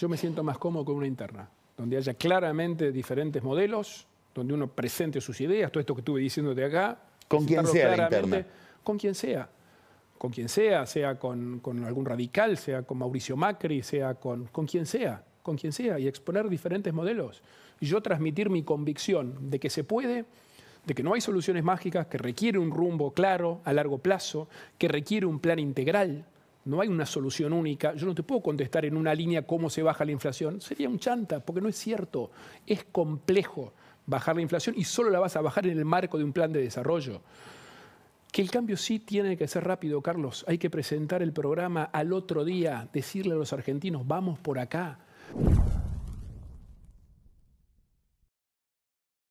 Yo me siento más cómodo con una interna, donde haya claramente diferentes modelos, donde uno presente sus ideas, todo esto que estuve diciendo de acá. Con quien sea la interna. Con quien sea. Con quien sea, sea con, con, algún radical, sea con Mauricio Macri, sea con, con quien sea, con quien sea, y exponer diferentes modelos. Y yo transmitir mi convicción de que se puede, de que no hay soluciones mágicas, que requiere un rumbo claro a largo plazo, que requiere un plan integral, no hay una solución única. Yo no te puedo contestar en una línea cómo se baja la inflación. Sería un chanta, porque no es cierto. Es complejo bajar la inflación y solo la vas a bajar en el marco de un plan de desarrollo. Que el cambio sí tiene que ser rápido, Carlos. Hay que presentar el programa al otro día, decirle a los argentinos, vamos por acá.